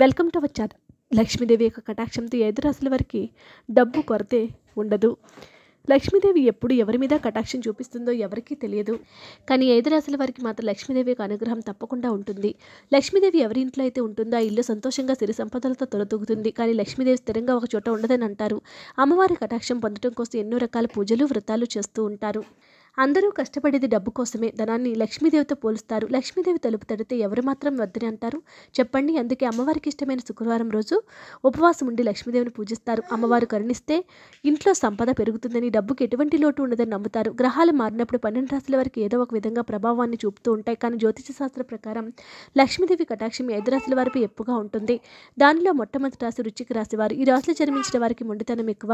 welcome to our channel Lakshmidevi యొక్క కటాక్షంతో ఐదు వారికి డబ్బు కొరతే ఉండదు లక్ష్మీదేవి ఎప్పుడు ఎవరి మీద కటాక్షం చూపిస్తుందో ఎవరికీ తెలియదు కానీ ఐదు రాశుల వారికి మాత్రం లక్ష్మీదేవి యొక్క అనుగ్రహం తప్పకుండా ఉంటుంది లక్ష్మీదేవి ఎవరి ఇంట్లో అయితే ఉంటుందో ఆ ఇల్లు సంతోషంగా సిరి సంపదలతో తొలతూగుతుంది కానీ లక్ష్మీదేవి స్థిరంగా ఒక చోట ఉండదని అంటారు అమ్మవారి కటాక్షం పొందడం కోసం ఎన్నో రకాల పూజలు వ్రతాలు చేస్తూ ఉంటారు అందరూ కష్టపడేది డబ్బు కోసమే ధనాన్ని లక్ష్మీదేవితో పోలుస్తారు లక్ష్మీదేవి తలుపు తడితే ఎవరు మాత్రం వద్దని అంటారు చెప్పండి అందుకే అమ్మవారికి ఇష్టమైన శుక్రవారం రోజు ఉపవాసం ఉండి లక్ష్మీదేవిని పూజిస్తారు అమ్మవారు కరుణిస్తే ఇంట్లో సంపద పెరుగుతుందని డబ్బుకి ఎటువంటి లోటు ఉండదని నమ్ముతారు గ్రహాలు మారినప్పుడు పన్నెండు రాశుల వారికి ఏదో ఒక విధంగా ప్రభావాన్ని చూపుతూ ఉంటాయి కానీ జ్యోతిష శాస్త్ర ప్రకారం లక్ష్మీదేవి కటాక్షం ఐదు రాశుల వారిపై ఎప్పుగా ఉంటుంది దానిలో మొట్టమొదటి రాశి రుచికి రాశి వారు ఈ రాశిలో జన్మించిన వారికి మొండితనం ఎక్కువ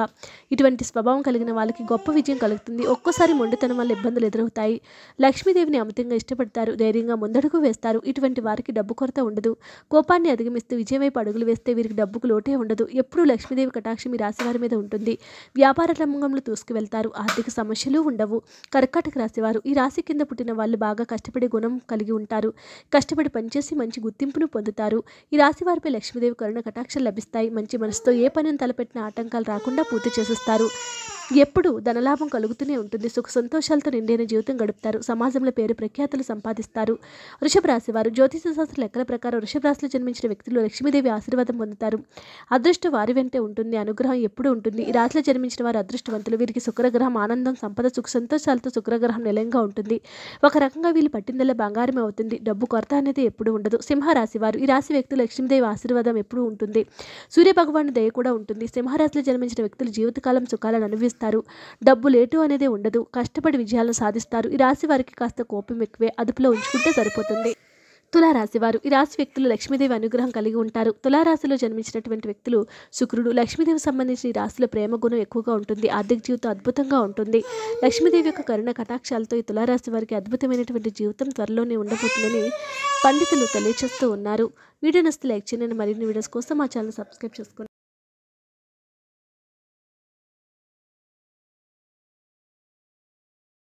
ఇటువంటి స్వభావం కలిగిన వాళ్ళకి గొప్ప విజయం కలుగుతుంది ఒక్కోసారి మొండితనం వల్ల ఇబ్బందులు ఎదురవుతాయి లక్ష్మీదేవిని అమితంగా ఇష్టపడతారు ధైర్యంగా ముందడుగు వేస్తారు ఇటువంటి వారికి డబ్బు కొరత ఉండదు కోపాన్ని అధిగమిస్తూ విజయమైపు అడుగులు వేస్తే వీరికి డబ్బుకు లోటే ఉండదు ఎప్పుడూ లక్ష్మీదేవి కటాక్షి మీ రాశి వారి మీద ఉంటుంది వ్యాపార రంగంలో తూసుకువెళ్తారు ఆర్థిక సమస్యలు ఉండవు కర్కాటక రాశివారు ఈ రాశి కింద పుట్టిన వాళ్ళు బాగా కష్టపడే గుణం కలిగి ఉంటారు కష్టపడి పనిచేసి మంచి గుర్తింపును పొందుతారు ఈ రాశి వారిపై లక్ష్మీదేవి కరుణ కటాక్షలు లభిస్తాయి మంచి మనసుతో ఏ పనిని తలపెట్టిన ఆటంకాలు రాకుండా పూర్తి చేసేస్తారు ఎప్పుడు ధనలాభం కలుగుతూనే ఉంటుంది సుఖ సంతోషాలతో నిండిన జీవితం గడుపుతారు సమాజంలో పేరు ప్రఖ్యాతులు సంపాదిస్తారు వృషభ రాశి వారు జ్యోతిష శాస్త్ర లెక్కల ప్రకారం వృషభ రాశిలో జన్మించిన వ్యక్తులు లక్ష్మీదేవి ఆశీర్వాదం పొందుతారు అదృష్టం వారి వెంటే ఉంటుంది అనుగ్రహం ఎప్పుడు ఉంటుంది ఈ రాశిలో జన్మించిన వారు అదృష్టవంతులు వీరికి శుక్రగ్రహం ఆనందం సంపద సుఖ సంతోషాలతో శుక్రగ్రహం నిలయంగా ఉంటుంది ఒక రకంగా వీళ్ళు పట్టిందల్లా బంగారమే అవుతుంది డబ్బు కొరత అనేది ఎప్పుడు ఉండదు సింహరాశి వారు ఈ రాశి వ్యక్తులు లక్ష్మీదేవి ఆశీర్వాదం ఎప్పుడు ఉంటుంది సూర్య దయ కూడా ఉంటుంది సింహరాశిలో జన్మించిన వ్యక్తులు జీవితకాలం సుఖాలను అనుభవిస్తారు సాధిస్తారు డబ్బు లేటు అనేది ఉండదు కష్టపడి విజయాలను సాధిస్తారు ఈ రాశి వారికి కాస్త కోపం ఎక్కువే అదుపులో ఉంచుకుంటే సరిపోతుంది తులారాశి వారు ఈ రాశి వ్యక్తులు లక్ష్మీదేవి అనుగ్రహం కలిగి ఉంటారు తులారాశిలో జన్మించినటువంటి వ్యక్తులు శుక్రుడు లక్ష్మీదేవి సంబంధించిన ఈ రాశిలో ప్రేమ గుణం ఎక్కువగా ఉంటుంది ఆర్థిక జీవితం అద్భుతంగా ఉంటుంది లక్ష్మీదేవి యొక్క కరుణ కటాక్షాలతో ఈ తులారాశి వారికి అద్భుతమైనటువంటి జీవితం త్వరలోనే ఉండబోతుందని పండితులు తెలియచేస్తూ ఉన్నారు వీడియో నస్తే లైక్ చేయండి మరిన్ని వీడియోస్ కోసం మా ఛానల్ సబ్స్క్రైబ్ చేసుకోండి